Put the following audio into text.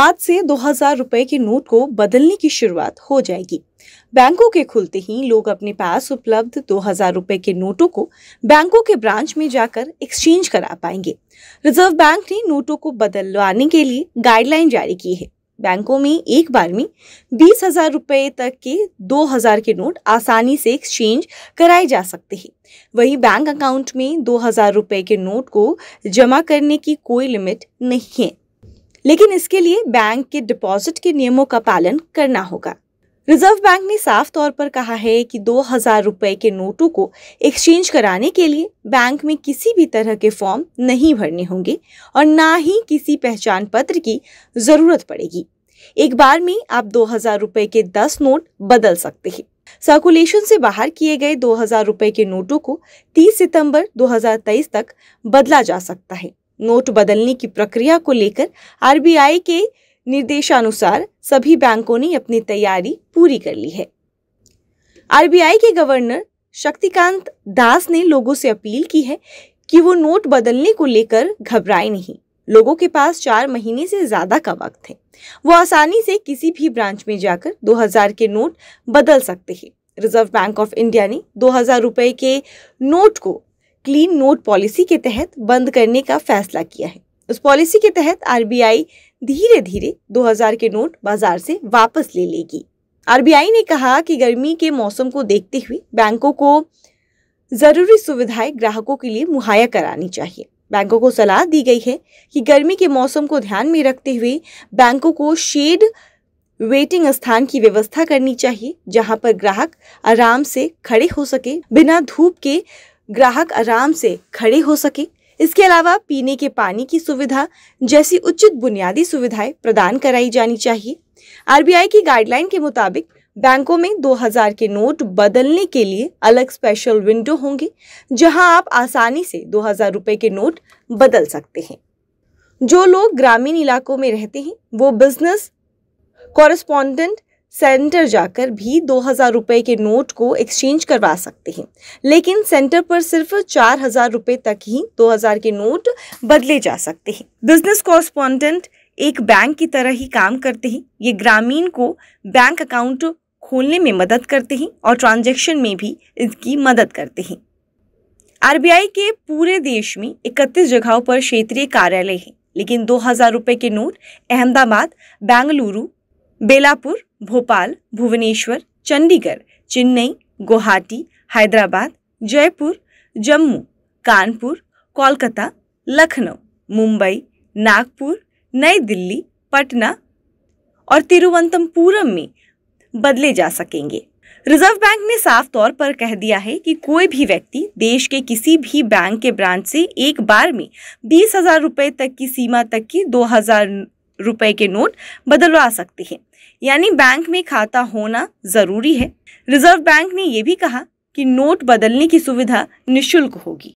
आज से दो हजार रुपए के नोट को बदलने की शुरुआत हो जाएगी बैंकों के खुलते ही लोग अपने पास उपलब्ध दो हजार रुपए के नोटों को बैंकों के ब्रांच में जाकर एक्सचेंज करा पाएंगे रिजर्व बैंक ने नोटों को बदलवाने के लिए गाइडलाइन जारी की है बैंकों में एक बार में बीस हजार रुपये तक के दो हजार के नोट आसानी से एक्सचेंज कराए जा सकते हैं वहीं बैंक अकाउंट में दो हजार रुपये के नोट को जमा करने की कोई लिमिट नहीं है लेकिन इसके लिए बैंक के डिपॉजिट के नियमों का पालन करना होगा रिजर्व बैंक ने साफ तौर पर कहा है कि दो हजार रुपए के नोटों को एक्सचेंज कराने के लिए बैंक में किसी भी तरह के फॉर्म नहीं भरने होंगे और ना ही किसी पहचान पत्र की जरूरत पड़ेगी एक बार में आप दो हजार रुपए के दस नोट बदल सकते हैं सर्कुलेशन से बाहर किए गए दो हजार रुपए के नोटों को 30 सितंबर 2023 तक बदला जा सकता है नोट बदलने की प्रक्रिया को लेकर आरबीआई के निर्देशानुसार सभी बैंकों ने अपनी तैयारी पूरी कर ली है आरबीआई के गवर्नर शक्तिकांत दास ने लोगों से अपील की है कि वो नोट बदलने को लेकर घबराए नहीं लोगों के पास चार महीने से ज़्यादा का वक्त है वो आसानी से किसी भी ब्रांच में जाकर 2000 के नोट बदल सकते हैं रिजर्व बैंक ऑफ इंडिया ने दो हजार रुपए के नोट को क्लीन नोट पॉलिसी के तहत बंद करने का फैसला किया है उस पॉलिसी के तहत आरबीआई धीरे धीरे 2000 के नोट बाजार से वापस ले लेगी आरबीआई ने कहा कि गर्मी के मौसम को देखते हुए बैंकों को जरूरी सुविधाएं ग्राहकों के लिए मुहैया करानी चाहिए बैंकों को सलाह दी गई है कि गर्मी के मौसम को ध्यान में रखते हुए बैंकों को शेड वेटिंग स्थान की व्यवस्था करनी चाहिए जहां पर ग्राहक आराम से खड़े हो सके बिना धूप के ग्राहक आराम से खड़े हो सके इसके अलावा पीने के पानी की सुविधा जैसी उचित बुनियादी सुविधाएं प्रदान कराई जानी चाहिए आरबीआई की गाइडलाइन के मुताबिक बैंकों में 2000 के नोट बदलने के लिए अलग स्पेशल विंडो होंगे जहां आप आसानी से दो रुपए के नोट बदल सकते हैं जो लोग ग्रामीण इलाकों में रहते हैं वो बिजनेस कॉरेस्पॉन्डेंट सेंटर जाकर भी दो हज़ार रुपये के नोट को एक्सचेंज करवा सकते हैं लेकिन सेंटर पर सिर्फ चार हज़ार रुपये तक ही दो हज़ार के नोट बदले जा सकते हैं बिजनेस कॉरस्पॉन्डेंट एक बैंक की तरह ही काम करते हैं ये ग्रामीण को बैंक अकाउंट खोलने में मदद करते हैं और ट्रांजेक्शन में भी इसकी मदद करते हैं आर के पूरे देश में इकतीस जगहों पर क्षेत्रीय कार्यालय हैं लेकिन दो हज़ार रुपये के नोट अहमदाबाद बेंगलुरु बेलापुर भोपाल भुवनेश्वर चंडीगढ़ चेन्नई गुवाहाटी हैदराबाद जयपुर जम्मू कानपुर कोलकाता लखनऊ मुंबई नागपुर नई दिल्ली पटना और तिरुवनंतपुरम में बदले जा सकेंगे रिजर्व बैंक ने साफ तौर पर कह दिया है कि कोई भी व्यक्ति देश के किसी भी बैंक के ब्रांच से एक बार में बीस हजार रुपये तक की सीमा तक की दो हजार रुपये के नोट बदलवा सकते हैं यानी बैंक में खाता होना जरूरी है रिजर्व बैंक ने यह भी कहा कि नोट बदलने की सुविधा निशुल्क होगी